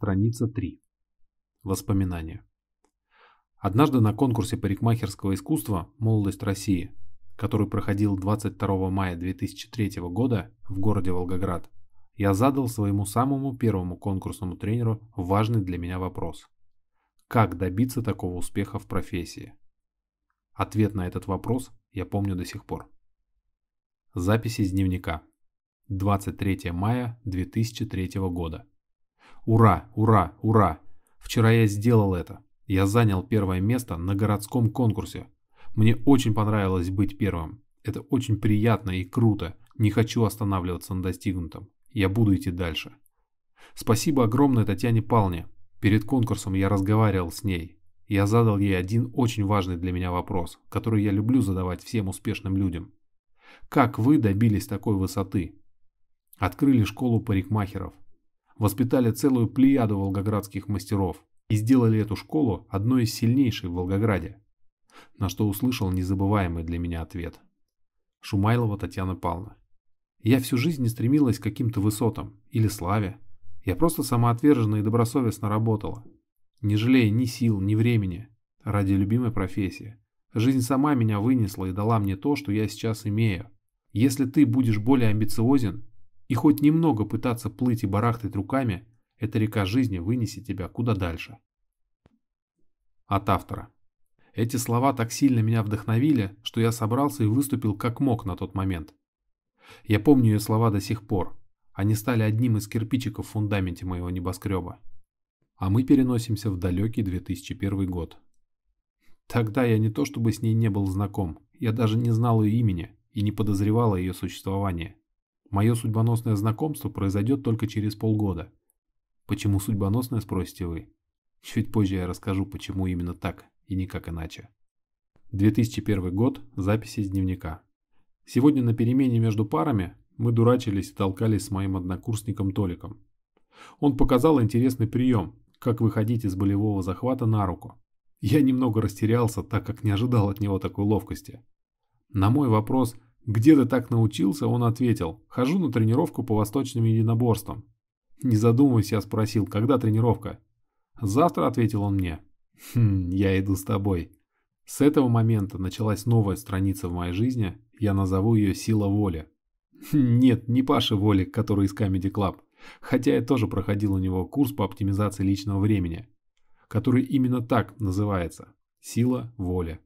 Страница 3. Воспоминания. Однажды на конкурсе парикмахерского искусства «Молодость России», который проходил 22 мая 2003 года в городе Волгоград, я задал своему самому первому конкурсному тренеру важный для меня вопрос. Как добиться такого успеха в профессии? Ответ на этот вопрос я помню до сих пор. Записи из дневника. 23 мая 2003 года. Ура, ура, ура! Вчера я сделал это. Я занял первое место на городском конкурсе. Мне очень понравилось быть первым. Это очень приятно и круто. Не хочу останавливаться на достигнутом. Я буду идти дальше. Спасибо огромное Татьяне Палне. Перед конкурсом я разговаривал с ней. Я задал ей один очень важный для меня вопрос, который я люблю задавать всем успешным людям. Как вы добились такой высоты? Открыли школу парикмахеров воспитали целую плеяду волгоградских мастеров и сделали эту школу одной из сильнейших в Волгограде. На что услышал незабываемый для меня ответ. Шумайлова Татьяна Павловна. Я всю жизнь не стремилась к каким-то высотам или славе. Я просто самоотверженно и добросовестно работала, не жалея ни сил, ни времени, ради любимой профессии. Жизнь сама меня вынесла и дала мне то, что я сейчас имею. Если ты будешь более амбициозен и хоть немного пытаться плыть и барахтать руками, эта река жизни вынесет тебя куда дальше. От автора. Эти слова так сильно меня вдохновили, что я собрался и выступил как мог на тот момент. Я помню ее слова до сих пор. Они стали одним из кирпичиков в фундаменте моего небоскреба. А мы переносимся в далекий 2001 год. Тогда я не то чтобы с ней не был знаком, я даже не знал ее имени и не подозревал о ее существовании. Мое судьбоносное знакомство произойдет только через полгода. Почему судьбоносное, спросите вы? Чуть позже я расскажу, почему именно так и никак иначе. 2001 год. Записи из дневника. Сегодня на перемене между парами мы дурачились и толкались с моим однокурсником Толиком. Он показал интересный прием, как выходить из болевого захвата на руку. Я немного растерялся, так как не ожидал от него такой ловкости. На мой вопрос – где ты так научился, он ответил, хожу на тренировку по восточным единоборствам. Не задумываясь, я спросил, когда тренировка? Завтра, ответил он мне. Хм, я иду с тобой. С этого момента началась новая страница в моей жизни, я назову ее «Сила воли». Нет, не Паша Воли, который из Comedy Club, хотя я тоже проходил у него курс по оптимизации личного времени, который именно так называется «Сила воли».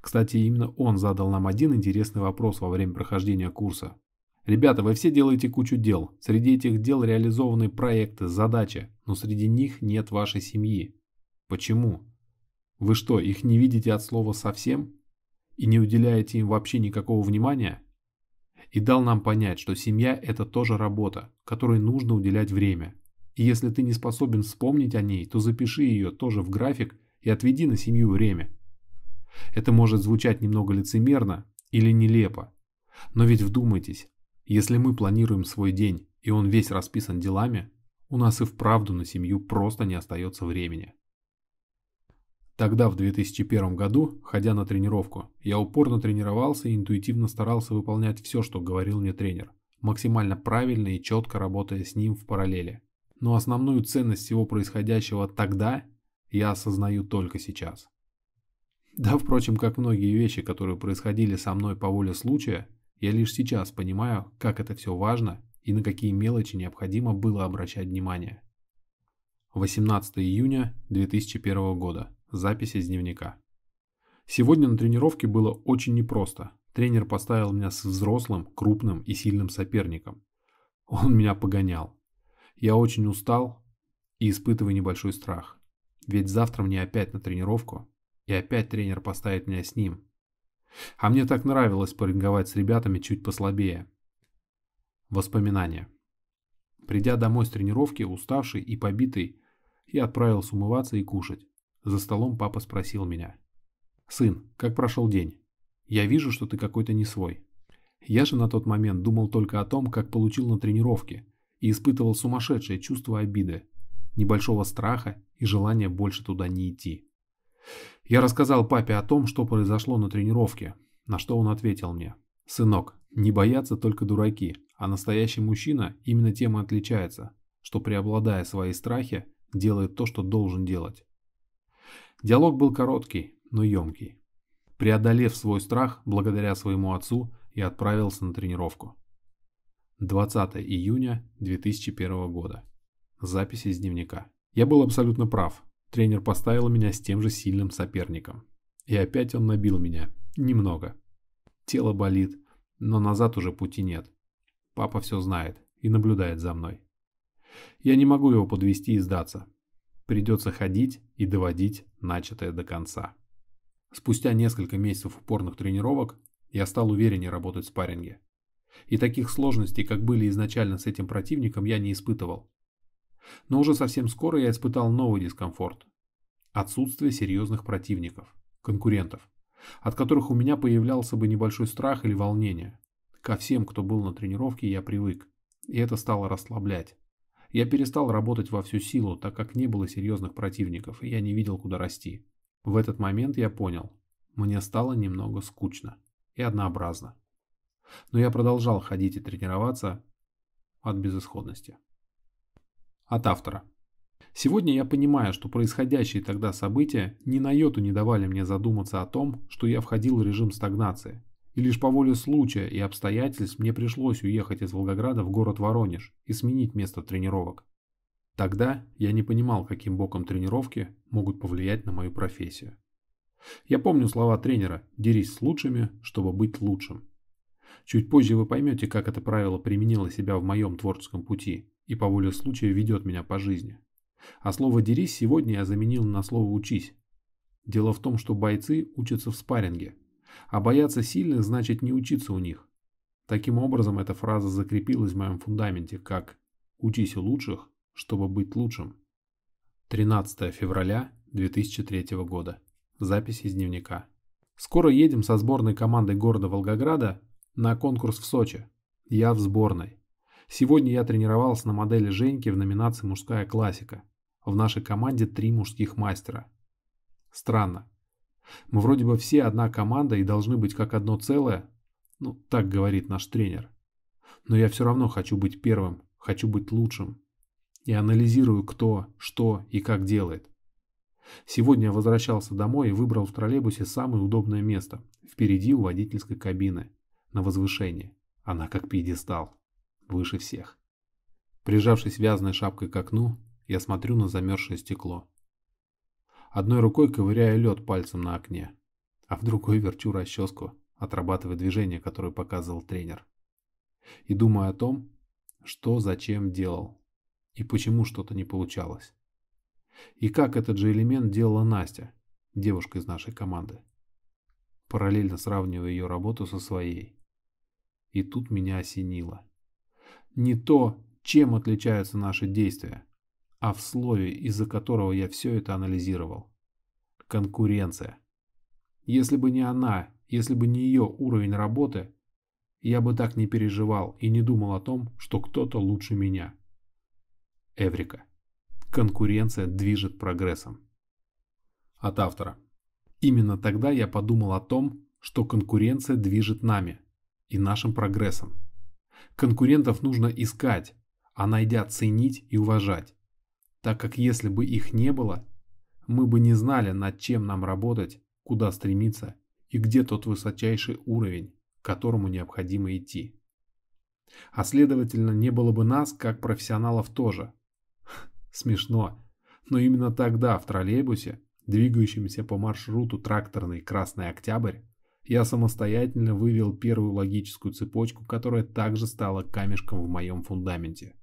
Кстати, именно он задал нам один интересный вопрос во время прохождения курса. Ребята, вы все делаете кучу дел. Среди этих дел реализованы проекты, задачи, но среди них нет вашей семьи. Почему? Вы что, их не видите от слова совсем? И не уделяете им вообще никакого внимания? И дал нам понять, что семья – это тоже работа, которой нужно уделять время. И если ты не способен вспомнить о ней, то запиши ее тоже в график и отведи на семью время – это может звучать немного лицемерно или нелепо. Но ведь вдумайтесь, если мы планируем свой день, и он весь расписан делами, у нас и вправду на семью просто не остается времени. Тогда, в 2001 году, ходя на тренировку, я упорно тренировался и интуитивно старался выполнять все, что говорил мне тренер, максимально правильно и четко работая с ним в параллели. Но основную ценность всего происходящего тогда я осознаю только сейчас. Да, впрочем, как многие вещи, которые происходили со мной по воле случая, я лишь сейчас понимаю, как это все важно и на какие мелочи необходимо было обращать внимание. 18 июня 2001 года. Запись из дневника. Сегодня на тренировке было очень непросто. Тренер поставил меня с взрослым, крупным и сильным соперником. Он меня погонял. Я очень устал и испытываю небольшой страх. Ведь завтра мне опять на тренировку, и опять тренер поставит меня с ним. А мне так нравилось поринговать с ребятами чуть послабее. Воспоминания. Придя домой с тренировки, уставший и побитый, я отправился умываться и кушать. За столом папа спросил меня. «Сын, как прошел день? Я вижу, что ты какой-то не свой». Я же на тот момент думал только о том, как получил на тренировке, и испытывал сумасшедшее чувство обиды, небольшого страха и желания больше туда не идти. Я рассказал папе о том, что произошло на тренировке, на что он ответил мне. «Сынок, не боятся только дураки, а настоящий мужчина именно тем и отличается, что, преобладая свои страхи, делает то, что должен делать». Диалог был короткий, но емкий. Преодолев свой страх, благодаря своему отцу, я отправился на тренировку. 20 июня 2001 года. Запись из дневника. Я был абсолютно прав. Тренер поставил меня с тем же сильным соперником. И опять он набил меня. Немного. Тело болит, но назад уже пути нет. Папа все знает и наблюдает за мной. Я не могу его подвести и сдаться. Придется ходить и доводить начатое до конца. Спустя несколько месяцев упорных тренировок я стал увереннее работать в спарринге. И таких сложностей, как были изначально с этим противником, я не испытывал. Но уже совсем скоро я испытал новый дискомфорт. Отсутствие серьезных противников, конкурентов, от которых у меня появлялся бы небольшой страх или волнение. Ко всем, кто был на тренировке, я привык, и это стало расслаблять. Я перестал работать во всю силу, так как не было серьезных противников, и я не видел, куда расти. В этот момент я понял, мне стало немного скучно и однообразно. Но я продолжал ходить и тренироваться от безысходности. От автора. Сегодня я понимаю, что происходящие тогда события ни на йоту не давали мне задуматься о том, что я входил в режим стагнации. И лишь по воле случая и обстоятельств мне пришлось уехать из Волгограда в город Воронеж и сменить место тренировок. Тогда я не понимал, каким боком тренировки могут повлиять на мою профессию. Я помню слова тренера «Дерись с лучшими, чтобы быть лучшим». Чуть позже вы поймете, как это правило применило себя в моем творческом пути и по воле случая ведет меня по жизни. А слово «дерись» сегодня я заменил на слово «учись». Дело в том, что бойцы учатся в спарринге, а бояться сильных значит не учиться у них. Таким образом, эта фраза закрепилась в моем фундаменте как «учись у лучших, чтобы быть лучшим». 13 февраля 2003 года. Запись из дневника. Скоро едем со сборной командой города Волгограда на конкурс в Сочи. Я в сборной. Сегодня я тренировался на модели Женьки в номинации «Мужская классика». В нашей команде три мужских мастера. Странно. Мы вроде бы все одна команда и должны быть как одно целое. Ну, так говорит наш тренер. Но я все равно хочу быть первым, хочу быть лучшим. И анализирую, кто, что и как делает. Сегодня я возвращался домой и выбрал в троллейбусе самое удобное место. Впереди у водительской кабины. На возвышении. Она как пьедестал выше всех. Прижавшись вязаной шапкой к окну, я смотрю на замерзшее стекло. Одной рукой ковыряю лед пальцем на окне, а в другой верчу расческу, отрабатывая движение, которое показывал тренер. И думаю о том, что зачем делал и почему что-то не получалось. И как этот же элемент делала Настя, девушка из нашей команды. Параллельно сравниваю ее работу со своей. И тут меня осенило не то, чем отличаются наши действия, а в слове, из-за которого я все это анализировал. Конкуренция. Если бы не она, если бы не ее уровень работы, я бы так не переживал и не думал о том, что кто-то лучше меня. Эврика. Конкуренция движет прогрессом. От автора. Именно тогда я подумал о том, что конкуренция движет нами и нашим прогрессом. Конкурентов нужно искать, а найдя ценить и уважать. Так как если бы их не было, мы бы не знали, над чем нам работать, куда стремиться и где тот высочайший уровень, к которому необходимо идти. А следовательно, не было бы нас, как профессионалов тоже. Смешно, но именно тогда в троллейбусе, двигающемся по маршруту тракторный «Красный Октябрь», я самостоятельно вывел первую логическую цепочку, которая также стала камешком в моем фундаменте.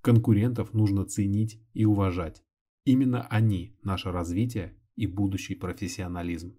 Конкурентов нужно ценить и уважать. Именно они – наше развитие и будущий профессионализм.